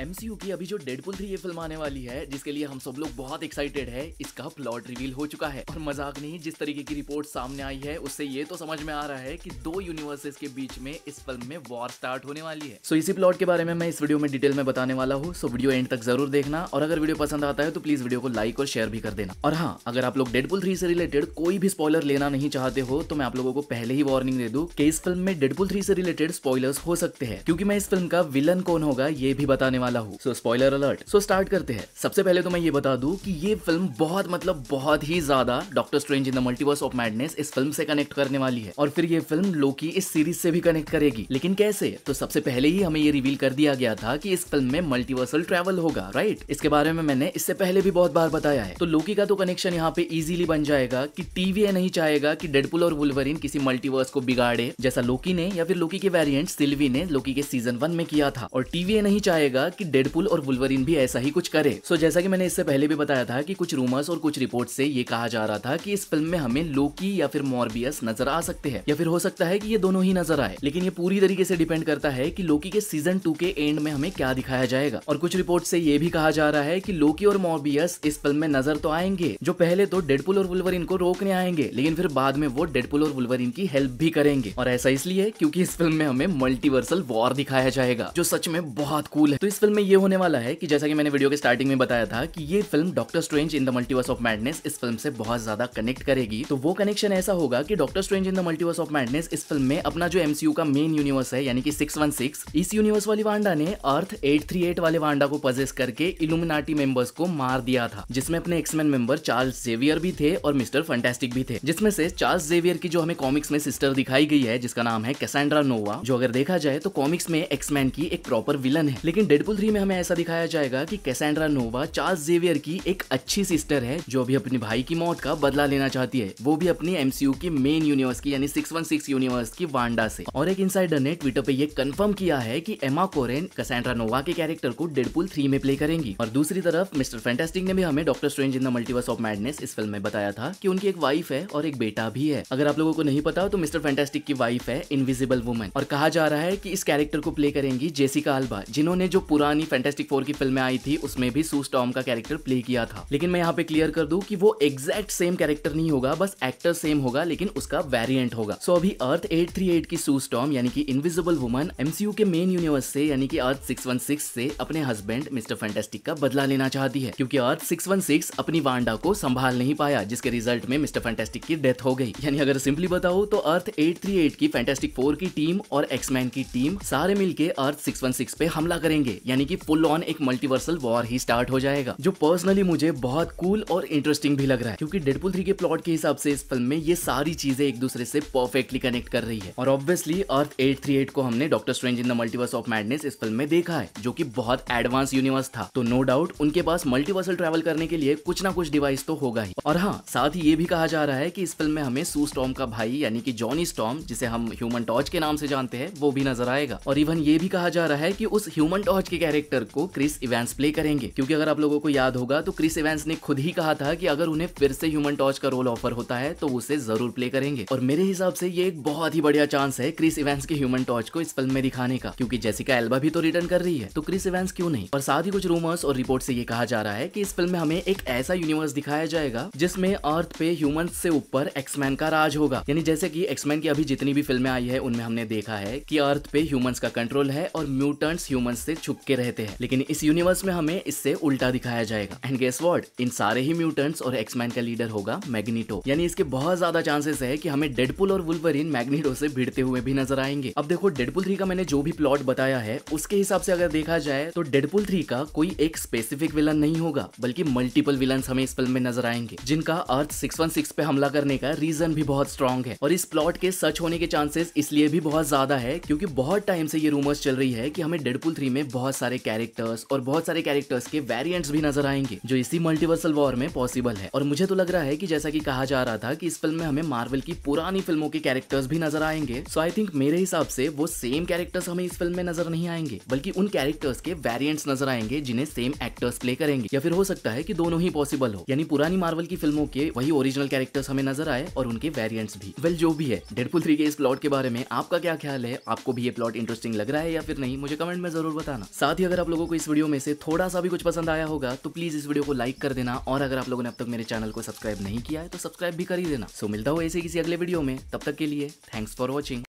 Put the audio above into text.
MCU की अभी जो डेडपुल थ्री ये फिल्म आने वाली है जिसके लिए हम सब लोग बहुत एक्साइटेड है इसका प्लॉट रिवील हो चुका है और मजाक नहीं जिस तरीके की रिपोर्ट सामने आई है उससे ये तो समझ में आ रहा है कि दो यूनिवर्सेस के बीच में इस फिल्म में वॉर स्टार्ट होने वाली है सो इसी प्लॉट के बारे में मैं इस वीडियो में डिटेल में बताने वाला हूँ सो वीडियो एंड तक जरूर देखना और अगर वीडियो पसंद आता है तो प्लीज वीडियो को लाइक और शेयर भी कर देना और हाँ अगर आप लोग डेडपुल थ्री से रिलेटेड कोई भी स्पॉयलर लेना नहीं चाहते हो तो मैं आप लोगों को पहले ही वार्निंग दे दू की इस फिल्म में डेडपुल थ्री से रिलेटेड स्पॉयलर्स हो सकते हैं क्योंकि मैं इस फिल्म का विलन कौन होगा ये भी बताने वाला वाला हूँ so spoiler alert so start करते हैं सबसे पहले तो मैं ये बता दू की ये फिल्म बहुत मतलब बहुत ही ज्यादा Doctor Strange in the Multiverse of Madness इस फिल्म से कनेक्ट करने वाली है और फिर ये फिल्म लोकी इस सीरीज से भी कनेक्ट करेगी लेकिन कैसे तो सबसे पहले ही हमें ये रिवील कर दिया गया था कि इस फिल्म में मल्टीवर्सल ट्रेवल होगा राइट इसके बारे में मैंने इससे पहले भी बहुत बार बताया है तो लोकी का तो कनेक्शन यहाँ पे इजीली बन जाएगा कि टीवी नहीं चाहेगा कि डेडपुल और वुलवरिन किसी मल्टीवर्स को बिगाड़े जैसा लोकी ने या फिर लोकी के वेरियंट सिल्वी ने लोकी के सीजन वन में किया था और टीवी नहीं चाहेगा कि डेडपुल और वुलवरिन भी ऐसा ही कुछ करे सो जैसा कि मैंने इससे पहले भी बताया था कि कुछ रूमर्स और कुछ रिपोर्ट से ये कहा जा रहा था कि इस फिल्म में हमें लोकी या फिर मॉर्बियस नजर आ सकते हैं या फिर हो सकता है कि ये दोनों ही नजर आए लेकिन ये पूरी तरीके से डिपेंड करता है कि लोकी के सीजन टू के एंड में हमें क्या दिखाया जाएगा और कुछ रिपोर्ट से ये भी कहा जा रहा है कि लोकी और मॉर्बियस इस फिल्म में नजर तो आएंगे जो पहले तो डेडपुल और वुलवरिन को रोकने आएंगे लेकिन फिर बाद में वो डेडपुल और वुलवरिन की हेल्प भी करेंगे और ऐसा इसलिए क्योंकि इस फिल्म में हमें मल्टीवर्सल वॉर दिखाया जाएगा जो सच में बहुत कूल है तो इस फिल्म में ये होने वाला है कि जैसा कि मैंने वीडियो के स्टार्टिंग में बताया था कि ये film Doctor Strange in the Multiverse of Madness इस फिल्म से बहुत ज्यादा कनेक्ट करेगी तो वो कनेक्शन ऐसा होगा कि Doctor Strange in the Multiverse of Madness इस फिल्म में अपना जो एमसीयू का मेन यूनिवर्स है यानी कि सिक्स इस यूनिवर्स वाली वांडा ने अर्थ एट वाले वांडा को पजेस करके इलुमिनाटी मेंबर्स को मार दिया था जिसमें अपने एक्समैन मेंबर चार्ल्स जेवियर भी थे और मिस्टर फंटेस्टिक भी थे जिसमें से चार्ल्स जेवियर की जो हमें कॉमिक्स में सिस्टर दिखाई गई है जिसका नाम है कैसेंड्रा नोवा जो अगर देखा जाए तो कॉमिक्स में एक्समैन की एक प्रॉपर विलन है लेकिन डेडपुल थ्री में हमें ऐसा दिखाया जाएगा कि कैसेंड्रा नोवा चार्ल्स जेवियर की एक अच्छी सिस्टर है जो भी अपने भाई की मौत का बदला लेना चाहती है वो भी अपनी एमसीयू की मेन यूनिवर्स की यानी सिक्स वन सिक्स यूनिवर्स की वांडा से और एक इंसाइडर ने ट्विटर पे ये कंफर्म किया है कि एमा कोरेन कैसेंड्रा नोवा के कैरेक्टर को डेडपुल थ्री में प्ले करेंगी और दूसरी तरफ मिस्टर फेंटेस्टिंग ने भी हमें Doctor Strange in the Multiverse of Madness इस फिल्म में बताया था की उनकी एक वाइफ है और एक बेटा भी है अगर आप लोगों को नहीं पता तो मिस्टर फेंटेस्टिक की वाइफ है इनविजिबल वुमन और कहा जा रहा है की इस कैरेक्टर को प्ले करेंगी जेसिका अल्बा जिन्होंने जो पूरा पुरानी फैंटेस्टिक फोर की फिल्म आई थी उसमें भी सूस टॉम का कैरेक्टर प्ले किया था लेकिन मैं यहाँ पे क्लियर कर दू की वो एग्जैक्ट सेम कैरेक्टर नहीं होगा बस एक्टर सेम होगा लेकिन उसका वेरियंट होगा सो अभी अर्थ एट की सूस टॉम यानी कि इनविजिबल वुमन एमसीयू के मेन यूनिवर्स से यानी कि अर्थ सिक्स से अपने हस्बैंड मिस्टर फैंटेस्टिक का बदला लेना चाहती है क्योंकि अर्थ सिक्स वन सिक्स अपनी वांडा को संभाल नहीं पाया जिसके रिजल्ट में मिस्टर फैंटेस्टिक की डेथ हो गई यानी अगर सिंपली बताओ तो अर्थ एट थ्री एट की फैंटेस्टिक फोर की टीम और एक्समैन की टीम सारे मिलकर अर्थ सिक्स वन सिक्स पे हमला करेंगे यानी कि फुल ऑन एक मल्टीवर्सल वॉर ही स्टार्ट हो जाएगा जो पर्सनली मुझे बहुत कूल और इंटरेस्टिंग भी लग रहा है क्योंकि डेडपुल थ्री के प्लॉट के हिसाब से इस फिल्म में ये सारी चीजें एक दूसरे से परफेक्टली कनेक्ट कर रही है और obviously Earth eight three eight को हमने Doctor Strange in the Multiverse of Madness इस फिल्म में देखा है जो की बहुत एडवांस यूनिवर्स था तो नो डाउट उनके पास मल्टीवर्सल ट्रेवल करने के लिए कुछ ना कुछ डिवाइस तो होगा ही और हाँ साथ ही ये भी कहा जा रहा है की इस फिल्म में हमें सू स्टॉम का भाई यानी कि जॉनी स्टॉम जिसे हम ह्यूमन टॉर्च के नाम से जानते हैं वो भी नजर आएगा और इवन ये भी कहा जा रहा है कि उस ह्यूमन टॉर्च के कैरेक्टर को क्रिस इवेंस प्ले करेंगे क्योंकि अगर आप लोगों को याद होगा तो क्रिस इवेंस ने खुद ही कहा था कि अगर उन्हें फिर से ह्यूमन टॉर्च का रोल ऑफर होता है तो उसे जरूर प्ले करेंगे और मेरे हिसाब से ये एक बहुत ही बढ़िया चांस है क्रिस इवेंस के ह्यूमन टॉर्च को इस फिल्म में दिखाने का क्योंकि जैसिका एल्बा भी तो रिटर्न कर रही है तो क्रिस इवेंस क्यों नहीं और साथ ही कुछ रूमर्स और रिपोर्ट से ये कहा जा रहा है की इस फिल्म में हमें एक ऐसा यूनिवर्स दिखाया जाएगा जिसमें अर्थ पे ह्यूमन से ऊपर एक्समैन का राज होगा यानी जैसे की एक्समैन की अभी जितनी भी फिल्में आई है उनमें हमने देखा है की अर्थ पे ह्यूमन का कंट्रोल है और म्यूटेंट्स ह्यूमन से छुप चिपके रहते हैं लेकिन इस यूनिवर्स में हमें इससे उल्टा दिखाया जाएगा एंड गेस वर्ड इन सारे ही म्यूटेंट्स और एक्समैन का लीडर होगा मैग्नीटो यानी इसके बहुत ज्यादा चांसेस है की हमें डेडपुल और वुलवरिन मैग्नीटो से भिड़ते हुए भी नजर आएंगे अब देखो डेडपुल थ्री का मैंने जो भी प्लॉट बताया है उसके हिसाब से अगर देखा जाए तो डेडपुल थ्री का कोई एक स्पेसिफिक विलन नहीं होगा बल्कि मल्टीपल विलन हमें इस फिल्म में नजर आएंगे जिनका अर्थ सिक्स पे हमला करने का रीजन भी बहुत स्ट्रॉन्ग है और इस प्लॉट के सच होने के चांसेस इसलिए भी बहुत ज्यादा है क्योंकि बहुत टाइम से ये रूमर्स चल रही है कि हमें डेडपुल थ्री में बहुत सारे कैरेक्टर्स और बहुत सारे कैरेक्टर्स के वेरियंट्स भी नजर आएंगे जो इसी मल्टीवर्सल वॉर में पॉसिबल है और मुझे तो लग रहा है की जैसा की कहा जा रहा था की इस फिल्म में हमें मार्वल की पुरानी फिल्मों के कैरेक्टर्स भी नजर आएंगे सो आई थिंक मेरे हिसाब से वो सेम कैरेक्टर्स हमें इस फिल्म में नजर नहीं आएंगे बल्कि उन कैरेक्टर्स के वेरियंट्स नजर आएंगे जिन्हें सेम एक्टर्स प्ले करेंगे या फिर हो सकता है कि दोनों ही पॉसिबल हो यानी पुरानी मार्वल की फिल्मों के वही ओरिजिनल कैरेक्टर्स हमें नजर आए और उनके वेरियंट्स भी वेल well, जो भी है डेडपुल थ्री के इस प्लॉट के बारे में आपका क्या ख्याल है आपको भी ये प्लॉट इंटरेस्टिंग लग रहा है या फिर नहीं मुझे कमेंट में जरूर बताना साथ ही अगर आप लोगों को इस वीडियो में से थोड़ा सा भी कुछ पसंद आया होगा तो प्लीज इस वीडियो को लाइक कर देना और अगर आप लोगों ने अब तक मेरे चैनल को सब्सक्राइब नहीं किया है तो सब्सक्राइब भी कर ही देना सो मिलता हो ऐसे किसी अगले वीडियो में तब तक के लिए थैंक्स फॉर वॉचिंग